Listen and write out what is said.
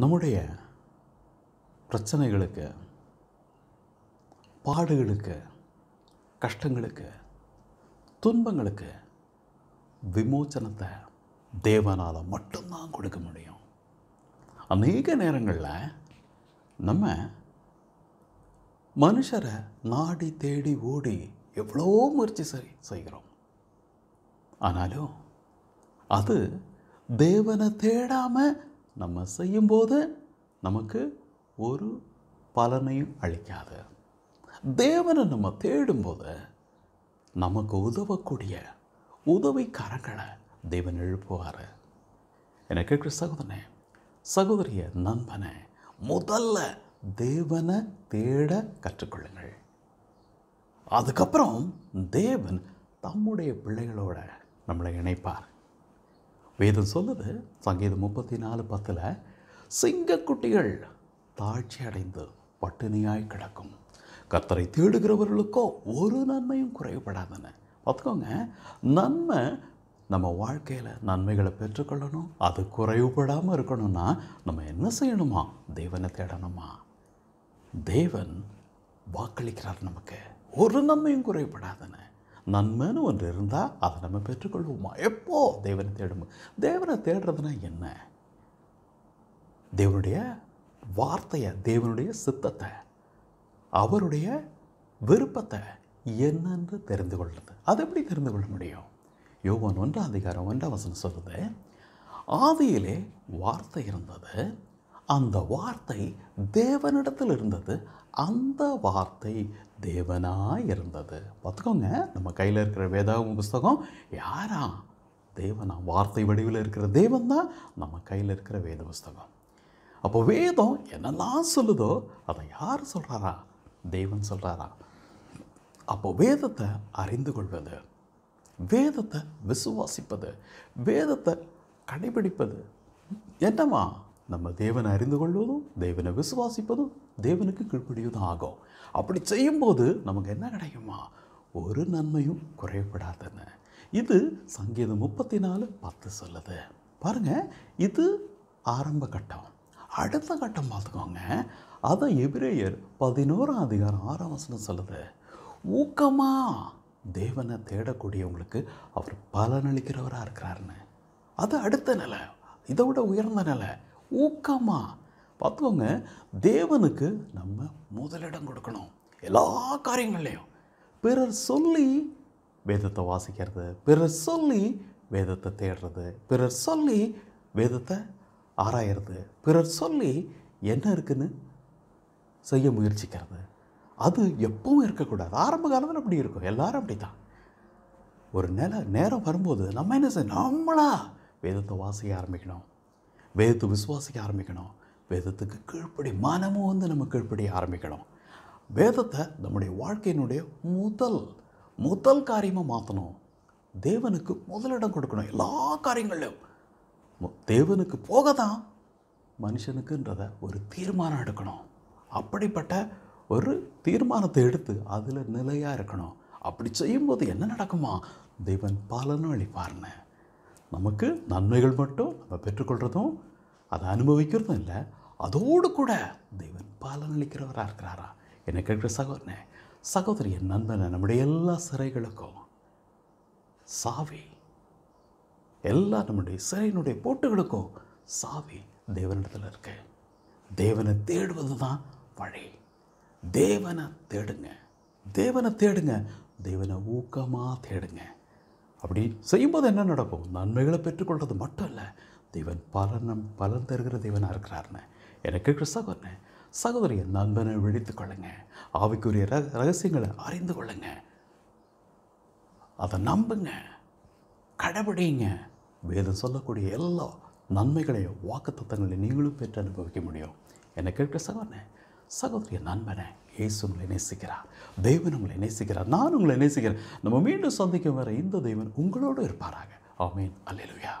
நம்முடைய பிரச்சனைகளுக்கு பாடுகளுக்கு கஷ்டங்களுக்கு துன்பங்களுக்கு விமோச்சனத்தை தேவனால் மட்டும்தான் கொடுக்க முடியும் அநேக நேரங்களில் நம்ம மனுஷரை நாடி தேடி ஓடி எவ்வளோ முயற்சி செய்கிறோம் ஆனாலும் அது தேவனை தேடாமல் நம்ம செய்யும்போது நமக்கு ஒரு பலனையும் அளிக்காது தேவனை நம்ம தேடும்போது நமக்கு உதவக்கூடிய உதவி கரங்களை தேவன் எழுப்புவார் எனக்கு கேட்குற சகோதரனே சகோதரிய நண்பனை முதல்ல தேவனை தேட கற்றுக்கொள்ளுங்கள் அதுக்கப்புறம் தேவன் தம்முடைய பிள்ளைகளோட நம்மளை இணைப்பார் வேதம் சொல்லுது சங்கீதம் முப்பத்தி நாலு பத்தில் சிங்கக்குட்டிகள் தாழ்ச்சி அடைந்து பட்டினியாய் கிடக்கும் கத்தரை தேடுகிறவர்களுக்கோ ஒரு நன்மையும் குறைவுபடாதன பார்த்துக்கோங்க நன்மை நம்ம வாழ்க்கையில் நன்மைகளை பெற்றுக்கொள்ளணும் அது குறைவுபடாமல் இருக்கணும்னா நம்ம என்ன செய்யணுமா தேவனை தேடணுமா தேவன் வாக்களிக்கிறார் நமக்கு ஒரு நன்மையும் குறைவுபடாதன நன்மைன்னு ஒன்று இருந்தால் அதை நம்ம பெற்றுக்கொள்வோமா எப்போ தேவனை தேடும் தேவனை தேடுறதுனா என்ன தேவனுடைய வார்த்தையை தேவனுடைய சித்தத்தை அவருடைய விருப்பத்தை என்னென்று தெரிந்து கொள்வது அது எப்படி தெரிந்து கொள்ள முடியும் யோவான் ஒன்றாம் அதிகாரம் ஒன்றாம் வசனம் சொல்கிறது ஆதியிலே வார்த்தை இருந்தது அந்த வார்த்தை தேவனிடத்தில் இருந்தது அந்த வார்த்தை தேவனாக இருந்தது பார்த்துக்கோங்க நம்ம கையில் இருக்கிற வேதாவும் புஸ்தகம் யாரா தேவனா வார்த்தை வடிவில் இருக்கிற தேவன் தான் நம்ம கையில் இருக்கிற வேத புஸ்தகம் அப்போ வேதம் என்னெல்லாம் சொல்லுதோ அதை யார் சொல்கிறாரா தெய்வன் சொல்கிறாரா அப்போ வேதத்தை அறிந்து கொள்வது வேதத்தை விசுவாசிப்பது வேதத்தை கடைபிடிப்பது என்னவா நம்ம தேவனை அறிந்து கொள்வதும் தேவனை விசுவாசிப்பதும் தேவனுக்கு கீழ்ப்படியதும் ஆகும் அப்படி செய்யும்போது நமக்கு என்ன கிடைக்குமா ஒரு நன்மையும் குறைப்படாதன்னு இது சங்கீதம் முப்பத்தி நாலு பத்து சொல்லுது பாருங்கள் இது ஆரம்ப கட்டம் அடுத்த கட்டம் பார்த்துக்கோங்க அதை எபிரேயர் பதினோராம் அதிகாரம் ஆறாம் வசனம் சொல்லுது ஊக்கமாக தேவனை தேடக்கூடியவங்களுக்கு அவர் பலனளிக்கிறவராக இருக்கிறாருன்னு அது அடுத்த நிலை இதை விட உயர்ந்த நிலை ஊக்கமாக பார்த்துக்கோங்க தேவனுக்கு நம்ம முதலிடம் கொடுக்கணும் எல்லா காரியங்கள்லையும் பிறர் சொல்லி வேதத்தை வாசிக்கிறது பிறர் சொல்லி வேதத்தை தேடுறது பிறர் சொல்லி வேதத்தை ஆராயிறது பிறர் சொல்லி என்ன இருக்குன்னு செய்ய முயற்சிக்கிறது அது எப்பவும் இருக்கக்கூடாது ஆரம்ப காலத்தில் அப்படி இருக்கும் எல்லாரும் அப்படி தான் ஒரு நில நேரம் வரும்போது நம்ம என்ன செய்யணும் நம்மளா வேதத்தை வாசிக்க ஆரம்பிக்கணும் வேதத்தை விசுவாசிக்க ஆரம்பிக்கணும் வேதத்துக்கு கீழ்ப்படி மனமும் வந்து நம்ம கீழ்ப்படி ஆரம்பிக்கணும் வேதத்தை நம்முடைய வாழ்க்கையினுடைய முதல் முதல் காரியமாக மாற்றணும் தேவனுக்கு முதலிடம் கொடுக்கணும் எல்லா காரியங்களையும் தேவனுக்கு போக தான் மனுஷனுக்குன்றத ஒரு தீர்மானம் எடுக்கணும் அப்படிப்பட்ட ஒரு தீர்மானத்தை எடுத்து அதில் நிலையாக இருக்கணும் அப்படி செய்யும்போது என்ன நடக்குமா தேவன் பலனும் அளிப்பார்னு நமக்கு நன்மைகள் மட்டும் நம்ம பெற்றுக்கொள்கிறதும் அதை அனுபவிக்கிறதும் இல்லை அதோடு கூட தெய்வன் பாலனளிக்கிறவராக இருக்கிறாரா என்னை கேட்குற சகோதரனே சகோதரி என் நண்பனை நம்முடைய எல்லா சிறைகளுக்கும் சாவி எல்லா நம்முடைய சிறையினுடைய போட்டுகளுக்கும் சாவி தேவனிடத்தில் இருக்கு தேவனை தேடுவது தான் வழி தேவனை தேடுங்க தேவனை தேடுங்க தேவனை ஊக்கமாக தேடுங்க அப்படி செய்யும்போது என்ன நடக்கும் நன்மைகளை பெற்றுக்கொள்வது மட்டும் இல்லை தேவன் பலனம் பலன் தருகிற தேவனாக இருக்கிறாருன்னு எனக்கு கிறிஸ்தவர்னு சகோதரிய நண்பனை விழித்து கொள்ளுங்க ஆவிக்குரிய ரகசியங்களை அறிந்து கொள்ளுங்க அதை நம்புங்க கடைபிடிங்க வேதம் சொல்லக்கூடிய எல்லா நன்மைகளையும் வாக்கு தத்தங்களை நீங்களும் பெற்று அனுபவிக்க முடியும் என்னை கேட்கிற சகோதரிய நண்பனை இயேசு உங்களை நேசிக்கிறார் தேவன் உங்களை நேசிக்கிறார் நான் உங்களை நேசிக்கிறேன் நம்ம மீண்டும் சந்திக்கும் வர இந்த தேவன் உங்களோடு இருப்பாராக ஆமீன் அல்லேலுயா